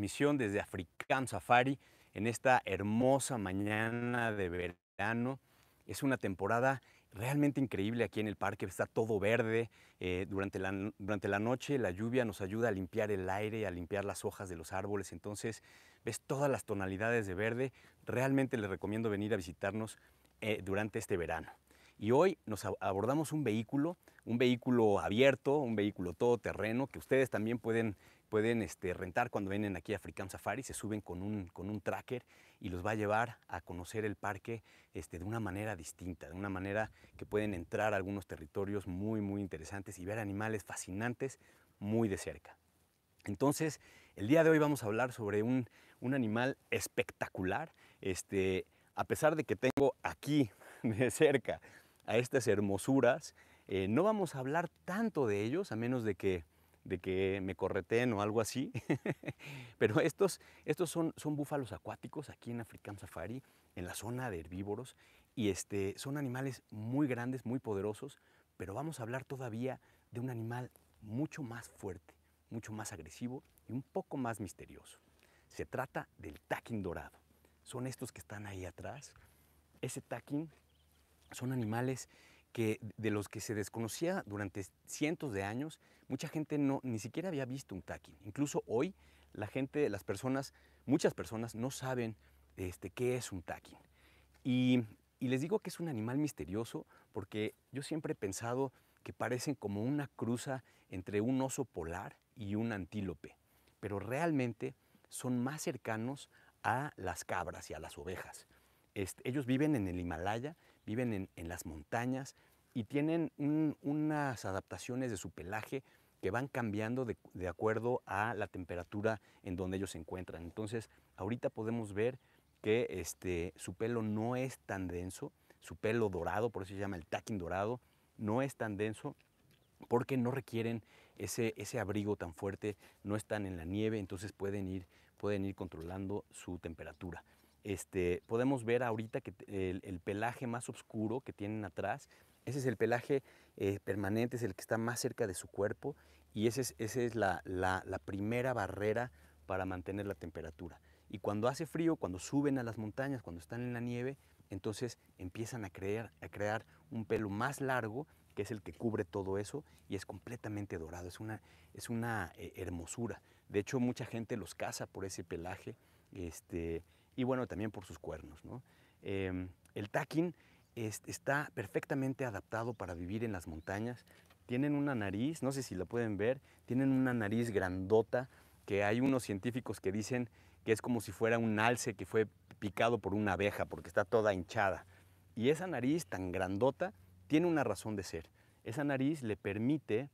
misión desde African Safari en esta hermosa mañana de verano. Es una temporada realmente increíble aquí en el parque, está todo verde. Eh, durante, la, durante la noche la lluvia nos ayuda a limpiar el aire, a limpiar las hojas de los árboles, entonces ves todas las tonalidades de verde. Realmente les recomiendo venir a visitarnos eh, durante este verano. Y hoy nos abordamos un vehículo, un vehículo abierto, un vehículo todoterreno que ustedes también pueden pueden este, rentar cuando vienen aquí a African Safari, se suben con un, con un tracker y los va a llevar a conocer el parque este, de una manera distinta, de una manera que pueden entrar a algunos territorios muy, muy interesantes y ver animales fascinantes muy de cerca. Entonces, el día de hoy vamos a hablar sobre un, animal espectacular. Este, a pesar de que tengo aquí de cerca a estas hermosuras, eh, no vamos a hablar tanto de ellos a menos de que de que me correten o algo así. Pero estos, estos son, son búfalos acuáticos aquí en African Safari, en la zona de herbívoros, y este, son animales muy grandes, muy poderosos, pero vamos a hablar todavía de un animal mucho más fuerte, mucho más agresivo y un poco más misterioso. Se trata del taquín dorado. Son estos que están ahí atrás. Ese taquín son animales que, de los que se desconocía durante cientos de años, mucha gente no, ni siquiera había visto un taquín. Incluso hoy la gente, las personas, muchas personas no saben este, qué es un taquín. Y, les digo que es un animal misterioso porque yo siempre he pensado que parecen como una cruza entre un oso polar y un antílope, pero realmente son más cercanos a las cabras y a las ovejas. ellos viven en el Himalaya viven en, las montañas y tienen unas adaptaciones de su pelaje que van cambiando de, acuerdo a la temperatura en donde ellos se encuentran. Entonces, ahorita podemos ver que este, su pelo no es tan denso, su pelo dorado, por eso se llama el tacking dorado, no es tan denso porque no requieren ese, ese abrigo tan fuerte, no están en la nieve, entonces pueden ir, pueden ir controlando su temperatura. Este, podemos ver ahorita que el, pelaje más oscuro que tienen atrás, ese es el pelaje eh, permanente, es el que está más cerca de su cuerpo y esa es, ese es la, primera barrera para mantener la temperatura. Y cuando hace frío, cuando suben a las montañas, cuando están en la nieve, entonces empiezan a crear, a crear un pelo más largo que es el que cubre todo eso y es completamente dorado, es una, es una eh, hermosura. De hecho, mucha gente los caza por ese pelaje. Este, y bueno, también por sus cuernos. Em, el takin está perfectamente adaptado para vivir en las montañas. Tienen una nariz, no sé si la pueden ver, tienen una nariz grandota que hay unos científicos que dicen que es como si fuera un alce que fue picado por una abeja porque está toda hinchada. Y esa nariz tan grandota tiene una razón de ser. Esa nariz le permite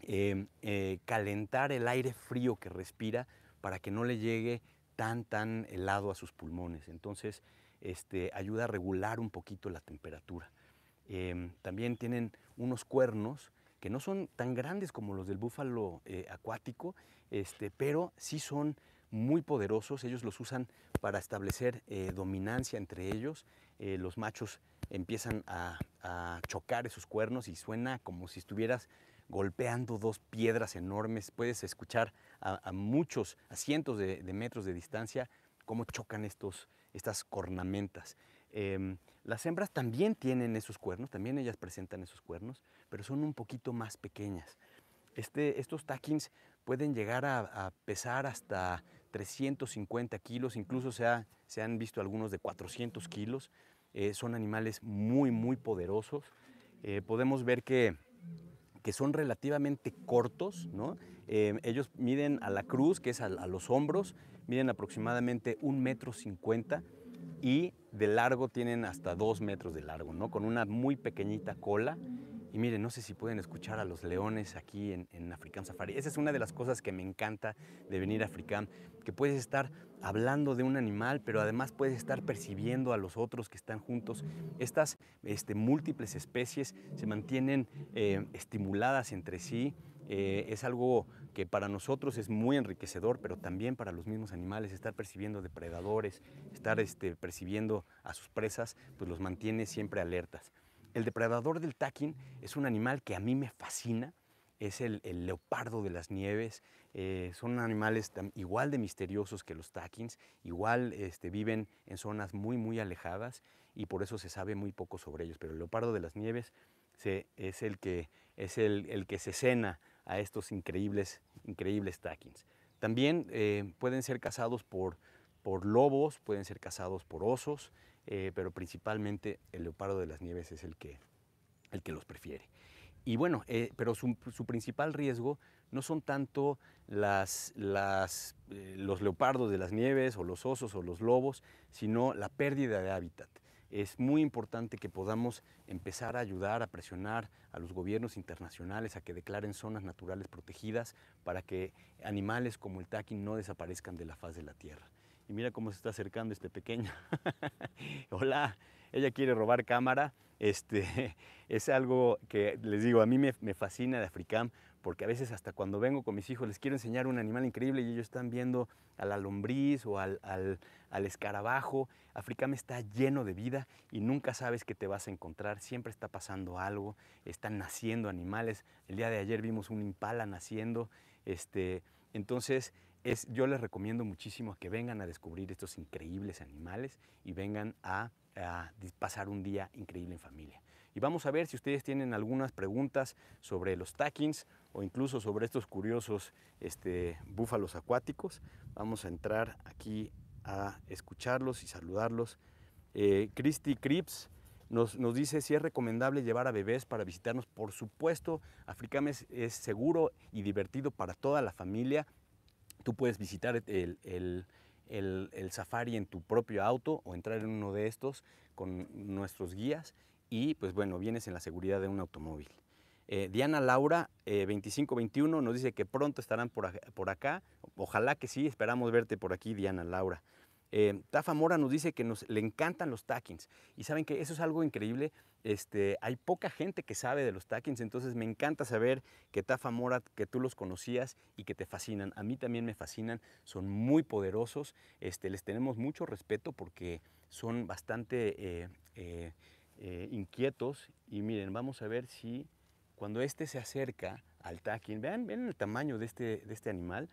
em, eh, calentar el aire frío que respira para que no le llegue tan, tan helado a sus pulmones. Entonces, este, ayuda a regular un poquito la temperatura. Em, también tienen unos cuernos que no son tan grandes como los del búfalo eh, acuático, este, pero sí son muy poderosos. Ellos los usan para establecer eh, dominancia entre ellos. Eh, los machos empiezan a, a chocar esos cuernos y suena como si estuvieras golpeando dos piedras enormes. Puedes escuchar a, muchos, a cientos de, metros de distancia, cómo chocan estos, estas cornamentas. Em, las hembras también tienen esos cuernos, también ellas presentan esos cuernos, pero son un poquito más pequeñas. Este, estos taquins pueden llegar a, pesar hasta 350 kilos, incluso se, han visto algunos de 400 kilos. Eh, son animales muy, muy poderosos. Eh, podemos ver que que son relativamente cortos, eh, ellos miden a la cruz, que es a, los hombros, miden aproximadamente un metro cincuenta y de largo tienen hasta dos metros de largo, ¿no? Con una muy pequeñita cola y miren, no sé si pueden escuchar a los leones aquí en, en African Safari. Esa es una de las cosas que me encanta de venir a African, que puedes estar hablando de un animal, pero además puedes estar percibiendo a los otros que están juntos. Estas este, múltiples especies se mantienen eh, estimuladas entre sí. Eh, es algo que para nosotros es muy enriquecedor, pero también para los mismos animales, estar percibiendo depredadores, estar este, percibiendo a sus presas, pues los mantiene siempre alertas. El depredador del takin es un animal que a mí me fascina, es el, leopardo de las nieves, eh, son animales igual de misteriosos que los taquins, igual este, viven en zonas muy muy alejadas y por eso se sabe muy poco sobre ellos, pero el leopardo de las nieves es, el que, es el, que se cena a estos increíbles, increíbles taquins. También eh, pueden ser cazados por, por lobos, pueden ser cazados por osos, eh, pero principalmente el leopardo de las nieves es el que, los prefiere. Y bueno, eh, pero su, principal riesgo no son tanto eh, los leopardos de las nieves o los osos o los lobos, sino la pérdida de hábitat. Es muy importante que podamos empezar a ayudar, a presionar a los gobiernos internacionales a que declaren zonas naturales protegidas para que animales como el taqui no desaparezcan de la faz de la Tierra. Y mira cómo se está acercando este pequeño. Hola, ella quiere robar cámara. Este, es algo que les digo, a mí me, fascina de Africam porque a veces hasta cuando vengo con mis hijos les quiero enseñar un animal increíble y ellos están viendo a la lombriz o al, escarabajo. Africam está lleno de vida y nunca sabes qué te vas a encontrar, siempre está pasando algo, están naciendo animales. El día de ayer vimos un impala naciendo. Este, entonces, yo les recomiendo muchísimo que vengan a descubrir estos increíbles animales y vengan a, pasar un día increíble en familia. Y vamos a ver si ustedes tienen algunas preguntas sobre los tackings o incluso sobre estos curiosos este, búfalos acuáticos. Vamos a entrar aquí a escucharlos y saludarlos. Eh, Christy Cripps nos, dice si es recomendable llevar a bebés para visitarnos. Por supuesto, Africam es seguro y divertido para toda la familia Tú puedes visitar el, safari en tu propio auto o entrar en uno de estos con nuestros guías y pues bueno, vienes en la seguridad de un automóvil. Eh, Diana Laura, 2521, eh, nos dice que pronto estarán por acá. Ojalá que sí, esperamos verte por aquí, Diana Laura. Eh, Tafa Mora nos dice que nos, le encantan los takings y saben que eso es algo increíble. Este, hay poca gente que sabe de los takings, entonces me encanta saber que Tafa Mora, que tú los conocías y que te fascinan. A mí también me fascinan, son muy poderosos, este, les tenemos mucho respeto porque son bastante eh, eh, inquietos. Y miren, vamos a ver si cuando este se acerca al takin, vean, el tamaño de este, de este animal,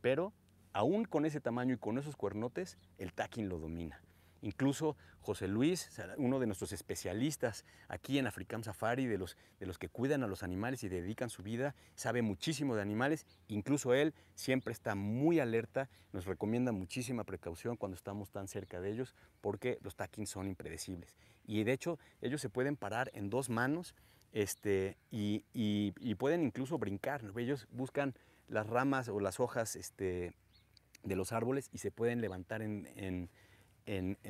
pero aún con ese tamaño y con esos cuernotes, el tacking lo domina. Incluso José Luis, uno de nuestros especialistas aquí en African Safari, de los, de los que cuidan a los animales y dedican su vida, sabe muchísimo de animales. Incluso él siempre está muy alerta, nos recomienda muchísima precaución cuando estamos tan cerca de ellos, porque los tackings son impredecibles. Y de hecho, ellos se pueden parar en dos manos este, y, pueden incluso brincar. Ellos buscan las ramas o las hojas este, de los árboles y se pueden levantar en,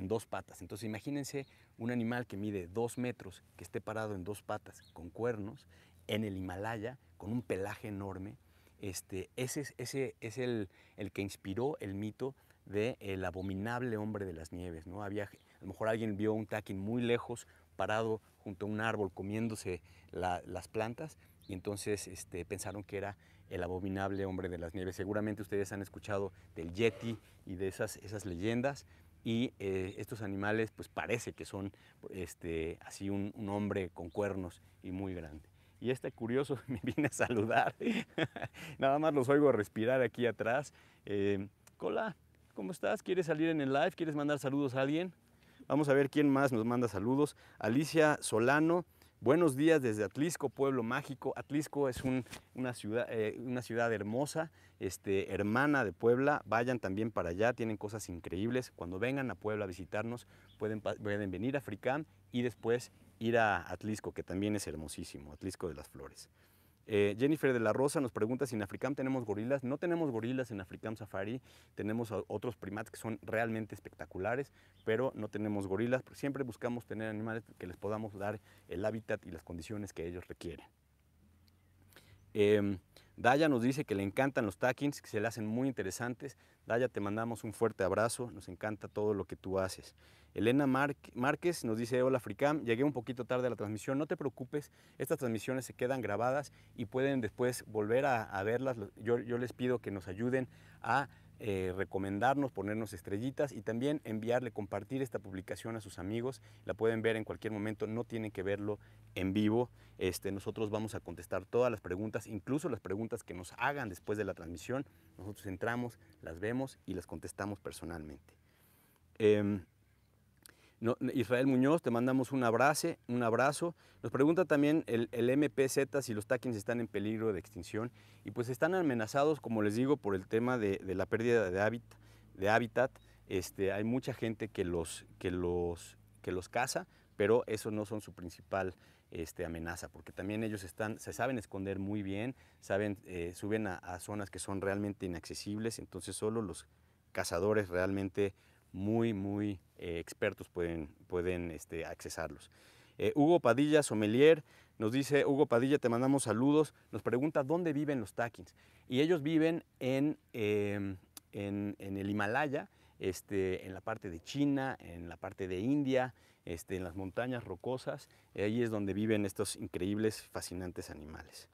dos patas. Entonces imagínense un animal que mide dos metros, que esté parado en dos patas, con cuernos, en el Himalaya, con un pelaje enorme. Este, ese, ese es el, el que inspiró el mito del el abominable hombre de las nieves. ¿no? Había, a lo mejor alguien vio un taquín muy lejos, parado junto a un árbol, comiéndose las plantas, y entonces este, pensaron que era el abominable hombre de las nieves. Seguramente ustedes han escuchado del yeti y de esas, esas leyendas. Y eh, estos animales, pues parece que son este, así un, hombre con cuernos y muy grande y este curioso me viene a saludar. Nada más los oigo respirar aquí atrás. Eh, hola, ¿cómo estás? ¿Quieres salir en el live? ¿Quieres mandar saludos a alguien? Vamos a ver quién más nos manda saludos. Alicia Solano, Buenos días desde Atlisco, pueblo mágico. Atlisco es eh, una, ciudad, hermosa, este, hermana de Puebla. Vayan también para allá, tienen cosas increíbles. Cuando vengan a Puebla a visitarnos, pueden, pueden venir a Fricán y después ir a Atlisco, que también es hermosísimo, Atlisco de las Flores. Eh, Jennifer de la Rosa nos pregunta si en Africam tenemos gorilas. No tenemos gorilas en Africam Safari, tenemos otros primates que son realmente espectaculares, pero no tenemos gorilas. Siempre buscamos tener animales que les podamos dar el hábitat y las condiciones que ellos requieren. Em, Daya nos dice que le encantan los tackings, que se le hacen muy interesantes. Daya, te mandamos un fuerte abrazo, nos encanta todo lo que tú haces. Elena Márquez nos dice, hola Fricam, llegué un poquito tarde a la transmisión, no te preocupes, estas transmisiones se quedan grabadas y pueden después volver a, verlas. yo les pido que nos ayuden a eh, recomendarnos, ponernos estrellitas y también enviarle, compartir esta publicación a sus amigos. La pueden ver en cualquier momento, no tienen que verlo en vivo. Este, nosotros vamos a contestar todas las preguntas, incluso las preguntas que nos hagan después de la transmisión. Nosotros entramos, las vemos y las contestamos personalmente. Em, Israel Muñoz, te mandamos un abrazo, un abrazo. Nos pregunta también el, MPZ si los taquins están en peligro de extinción. Y pues están amenazados, como les digo, por el tema de, la pérdida de hábitat. De hábitat. Este, hay mucha gente que los, que, los, que los caza, pero eso no son su principal este, amenaza, porque también ellos están, se saben esconder muy bien, saben, eh, suben a, a zonas que son realmente inaccesibles, entonces solo los cazadores realmente muy, muy eh, expertos pueden, pueden este, accesarlos. Eh, Hugo Padilla Somelier nos dice, Hugo Padilla, te mandamos saludos, nos pregunta dónde viven los taquins. Y ellos viven em, en, en, el Himalaya, este, en la parte de China, en la parte de India, este, en las montañas rocosas. Ahí es donde viven estos increíbles, fascinantes animales.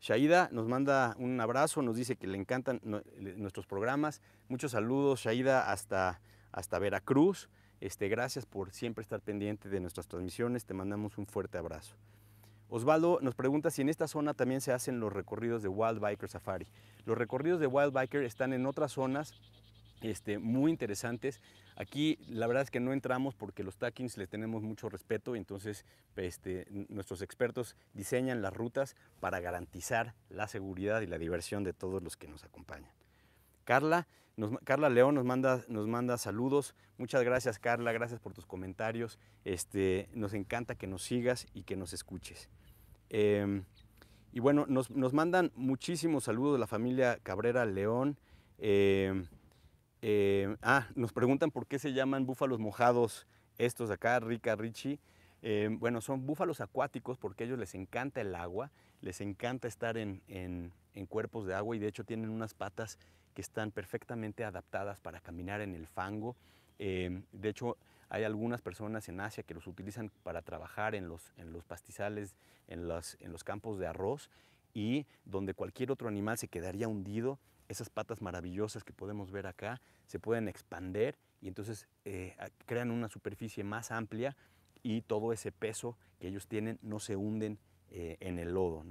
Shaida nos manda un abrazo, nos dice que le encantan eh, nuestros programas. Muchos saludos, Shaida, hasta hasta Veracruz. Este, gracias por siempre estar pendiente de nuestras transmisiones. Te mandamos un fuerte abrazo. Osvaldo nos pregunta si en esta zona también se hacen los recorridos de Wild Biker Safari. Los recorridos de Wild Biker están en otras zonas este, muy interesantes. Aquí la verdad es que no entramos porque los tackings les tenemos mucho respeto, entonces este, nuestros expertos diseñan las rutas para garantizar la seguridad y la diversión de todos los que nos acompañan. Carla, Carla León nos manda, saludos. Muchas gracias, Carla. Gracias por tus comentarios. Este, nos encanta que nos sigas y que nos escuches. Em, y bueno, nos, mandan muchísimos saludos de la familia Cabrera León. Em, em, ah, nos preguntan por qué se llaman búfalos mojados estos de acá, Rica, Richie. Eh, bueno, son búfalos acuáticos porque a ellos les encanta el agua, les encanta estar en, cuerpos de agua y de hecho tienen unas patas que están perfectamente adaptadas para caminar en el fango. Eh, de hecho, hay algunas personas en Asia que los utilizan para trabajar en los, pastizales, en los, campos de arroz y donde cualquier otro animal se quedaría hundido, esas patas maravillosas que podemos ver acá se pueden expander y entonces eh, crean una superficie más amplia y todo ese peso que ellos tienen no se hunden eh, en el lodo.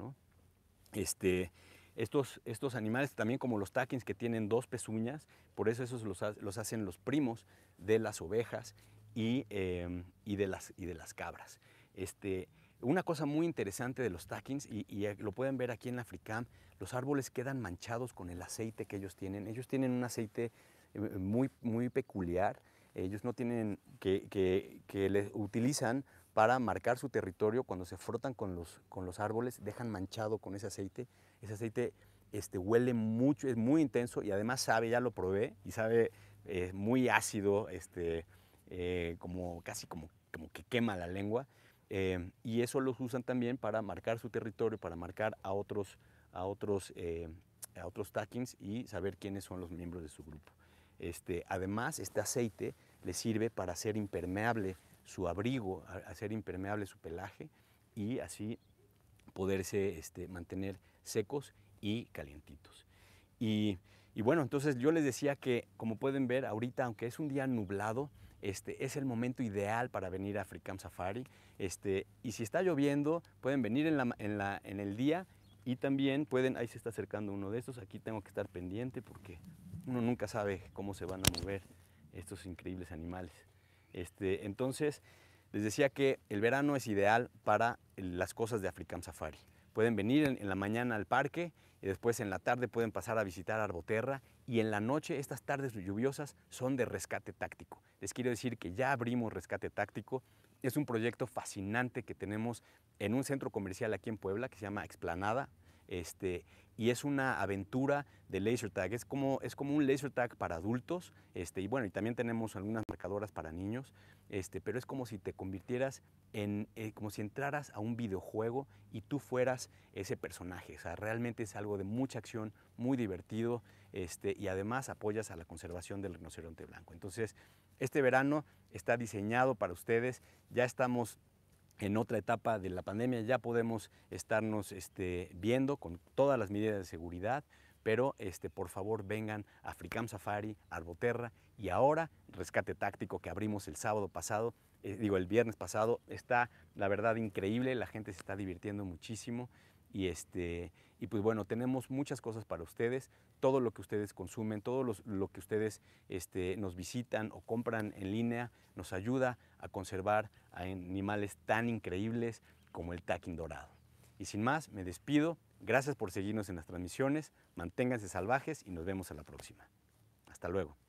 Este, estos, estos, animales también como los taquins que tienen dos pezuñas, por eso esos los, hacen los primos de las ovejas y, em, de, las, de las cabras. Este, una cosa muy interesante de los taquins, y, eh, lo pueden ver aquí en la Africam, los árboles quedan manchados con el aceite que ellos tienen. Ellos tienen un aceite eh, muy, muy peculiar ellos no tienen que, que, les utilizan para marcar su territorio cuando se frotan con los, con los árboles, dejan manchado con ese aceite. Ese aceite este, huele mucho, es muy intenso y además sabe, ya lo probé, y sabe es eh, muy ácido, este, eh, como, casi como, como que quema la lengua. Eh, y eso los usan también para marcar su territorio, para marcar a otros, a otros, a otros y saber quiénes son los miembros de su grupo. Este, además, este aceite le sirve para hacer impermeable su abrigo, hacer impermeable su pelaje y así poderse este, mantener secos y calientitos. Y, bueno, entonces yo les decía que, como pueden ver, ahorita, aunque es un día nublado, este, es el momento ideal para venir a African Safari. y si está lloviendo, pueden venir en, en el día y también pueden, ahí se está acercando uno de estos, aquí tengo que estar pendiente porque uno nunca sabe cómo se van a mover estos increíbles animales. Este, entonces, les decía que el verano es ideal para las cosas de African Safari. Pueden venir en, la mañana al parque y después en la tarde pueden pasar a visitar Arboterra y en la noche estas tardes lluviosas son de rescate táctico. Les quiero decir que ya abrimos rescate táctico. Es un proyecto fascinante que tenemos en un centro comercial aquí en Puebla que se llama Explanada. Este, y es una aventura de laser tag. Es como, es como un laser tag para adultos este, y bueno, y también tenemos algunas marcadoras para niños, este, pero es como si te convirtieras en, eh, como si entraras a un videojuego y tú fueras ese personaje. O sea, realmente es algo de mucha acción, muy divertido este, y además apoyas a la conservación del rinoceronte blanco. Entonces, este verano está diseñado para ustedes, ya estamos en otra etapa de la pandemia ya podemos estarnos este, viendo con todas las medidas de seguridad, pero este, por favor vengan a Fricam Safari, Arboterra y ahora Rescate Táctico que abrimos el sábado pasado, eh, digo el viernes pasado, está la verdad increíble, la gente se está divirtiendo muchísimo y, este, y pues bueno, tenemos muchas cosas para ustedes, todo lo que ustedes consumen, todo lo que ustedes este, nos visitan o compran en línea nos ayuda a conservar a animales tan increíbles como el taquín dorado. Y sin más, me despido, gracias por seguirnos en las transmisiones, manténganse salvajes y nos vemos a la próxima. Hasta luego.